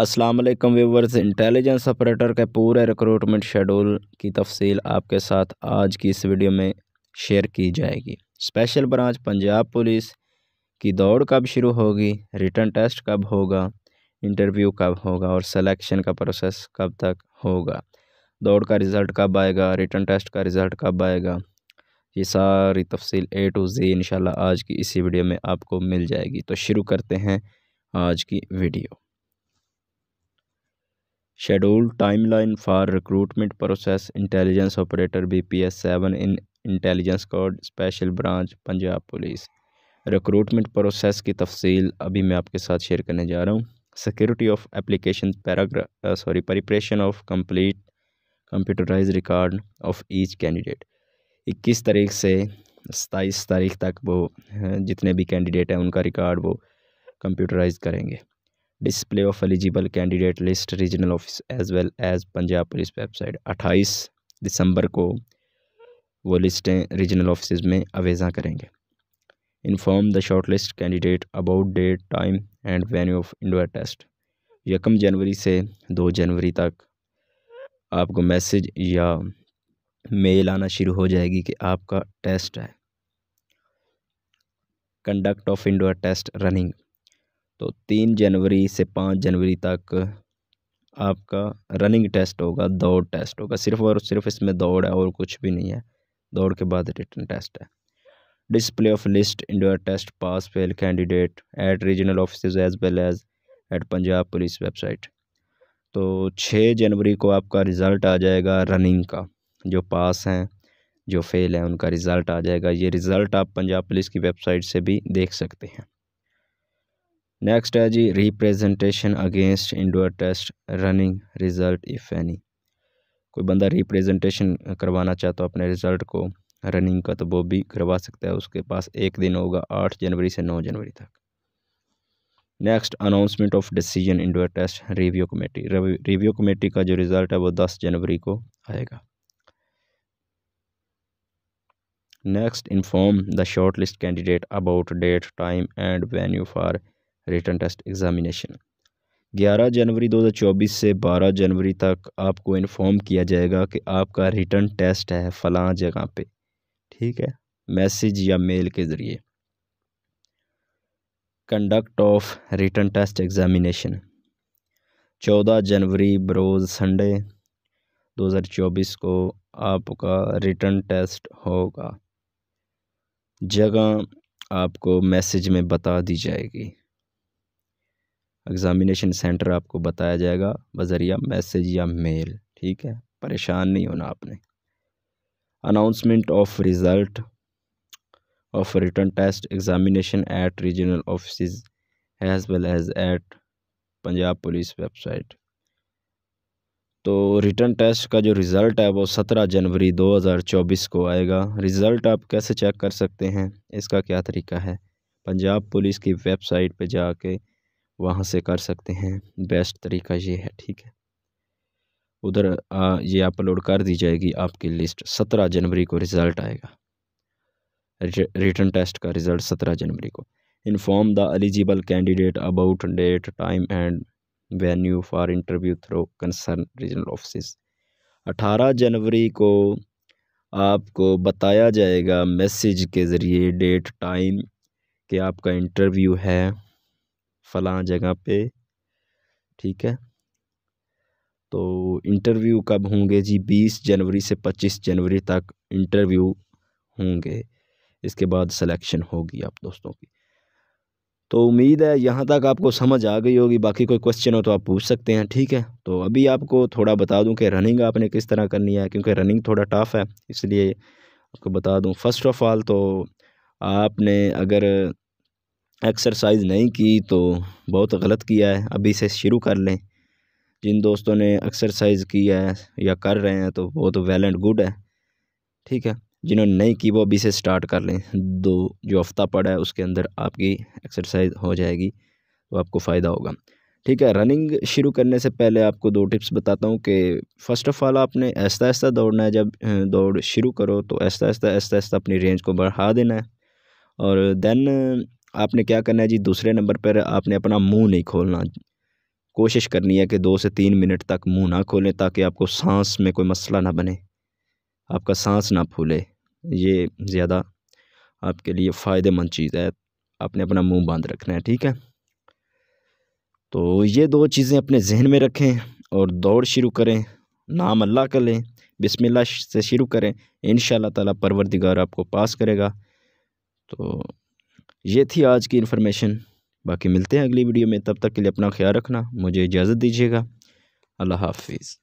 Aslam viewers intelligence operator के पूरे recruitment schedule की तफसील आपके साथ आज की इस वीडियो में शेयर की जाएगी स्पेशल ब्रांच पंजाब पुलिस की दौड़ कब शुरू होगी रिटर्न टेस्ट कब होगा इंटरव्यू कब होगा और सिलेक्शन का प्रोसेस कब तक होगा दौड़ का रिज़ल्ट कब आएगा रिटर्न टेस्ट का रिज़ल्ट कब आएगा ये सारी तफसील ए टू जी इन आज की इसी वीडियो में आपको मिल जाएगी तो शुरू करते हैं आज की video for recruitment process intelligence operator B P S seven in intelligence code special branch Punjab police recruitment process की तफसील अभी मैं आपके साथ शेयर करने जा रहा हूँ सिक्योरिटी ऑफ एप्लीकेशन पैराग्रा sorry preparation of complete computerise record of each candidate इक्कीस तारीख से सताईस तारीख तक वो जितने भी कैंडिडेट हैं उनका रिकॉर्ड वो कंप्यूटराइज करेंगे display of eligible candidate list regional office as well as Punjab police website अट्ठाईस दिसंबर को वो लिस्टें रीजनल ऑफिस में अवेजा करेंगे inform the short list candidate about date time and venue of indoor test यकम जनवरी से दो जनवरी तक आपको मैसेज या मेल आना शुरू हो जाएगी कि आपका टेस्ट है conduct of indoor test running तो तीन जनवरी से पाँच जनवरी तक आपका रनिंग टेस्ट होगा दौड़ टेस्ट होगा सिर्फ और सिर्फ इसमें दौड़ है और कुछ भी नहीं है दौड़ के बाद रिटर्न टेस्ट है display of list indoor test pass fail candidate at regional office as well as at Punjab police website तो छः जनवरी को आपका रिज़ल्ट आ जाएगा रनिंग का जो पास हैं जो फेल हैं उनका रिज़ल्ट आ जाएगा ये रिज़ल्ट आप पंजाब पुलिस की वेबसाइट से भी देख सकते हैं नेक्स्ट है जी representation against indoor test running result if any कोई बंदा रिप्रेजेंटेशन करवाना चाहता तो अपने रिज़ल्ट को रनिंग का तो वो भी करवा सकता है उसके पास एक दिन होगा आठ जनवरी से नौ जनवरी तक next announcement of decision indoor test review committee review committee का जो रिज़ल्ट है वो दस जनवरी को आएगा next inform the short list candidate about date time and venue for written test examination 11 जनवरी 2024 से 12 जनवरी तक आपको इन्फॉर्म किया जाएगा कि आपका रिटर्न टेस्ट है फ़लाँ जगह पे ठीक है मैसेज या मेल के ज़रिए conduct of written test examination 14 जनवरी बरोज़ संडे 2024 को आपका रिटर्न टेस्ट होगा जगह आपको मैसेज में बता दी जाएगी एग्ज़ामिनेशन सेंटर आपको बताया जाएगा बज़रिया मैसेज या मेल ठीक है परेशान नहीं होना आपने announcement of result of written test examination at regional office as well as at Punjab police website तो रिटर्न टेस्ट का जो रिज़ल्ट है वो सत्रह जनवरी दो हज़ार चौबीस को आएगा रिज़ल्ट आप कैसे चेक कर सकते हैं इसका क्या तरीका है पंजाब पुलिस की वेबसाइट पे जाके वहाँ से कर सकते हैं बेस्ट तरीका ये है ठीक है उधर ये अपलोड कर दी जाएगी आपकी लिस्ट सत्रह जनवरी को रिज़ल्ट आएगा रिटर्न टेस्ट का रिज़ल्ट सत्रह जनवरी को inform the eligible candidate about date time and venue for interview through concern regional office अठारह जनवरी को आपको बताया जाएगा मैसेज के ज़रिए डेट टाइम कि आपका इंटरव्यू है फलाँ जगह पे ठीक है तो इंटरव्यू कब होंगे जी बीस जनवरी से पच्चीस जनवरी तक इंटरव्यू होंगे इसके बाद सिलेक्शन होगी आप दोस्तों की तो उम्मीद है यहाँ तक आपको समझ आ गई होगी बाकी कोई क्वेश्चन हो तो आप पूछ सकते हैं ठीक है तो अभी आपको थोड़ा बता दूं कि रनिंग आपने किस तरह करनी है क्योंकि रनिंग थोड़ा टफ है इसलिए आपको बता दूं फर्स्ट ऑफ़ ऑल तो आपने अगर एक्सरसाइज नहीं की तो बहुत गलत किया है अभी से शुरू कर लें जिन दोस्तों ने एक्सरसाइज की है या कर रहे हैं तो वो तो वेल एंड गुड है ठीक है जिन्होंने नहीं की वो अभी से स्टार्ट कर लें दो जो हफ्ता पड़ा है उसके अंदर आपकी एक्सरसाइज हो जाएगी तो आपको फ़ायदा होगा ठीक है रनिंग शुरू करने से पहले आपको दो टिप्स बताता हूँ कि फ़र्स्ट ऑफ़ ऑल आपने ऐसा ऐसा दौड़ना है जब दौड़ शुरू करो तो ऐसा ऐसा ऐसा ऐसा अपनी रेंज को बढ़ा देना है और देन आपने क्या करना है जी दूसरे नंबर पर आपने अपना मुंह नहीं खोलना कोशिश करनी है कि दो से तीन मिनट तक मुंह ना खोलें ताकि आपको सांस में कोई मसला ना बने आपका सांस ना फूले ये ज़्यादा आपके लिए फ़ायदेमंद चीज़ है आपने अपना मुंह बंद रखना है ठीक है तो ये दो चीज़ें अपने जहन में रखें और दौड़ शुरू करें नाम अल्लाह कर लें बिसमिल्ला से शुरू करें इन ताला परवरदिगार आपको पास करेगा तो ये थी आज की इन्फॉर्मेशन बाकी मिलते हैं अगली वीडियो में तब तक के लिए अपना ख्याल रखना मुझे इजाज़त दीजिएगा अल्लाह हाफिज़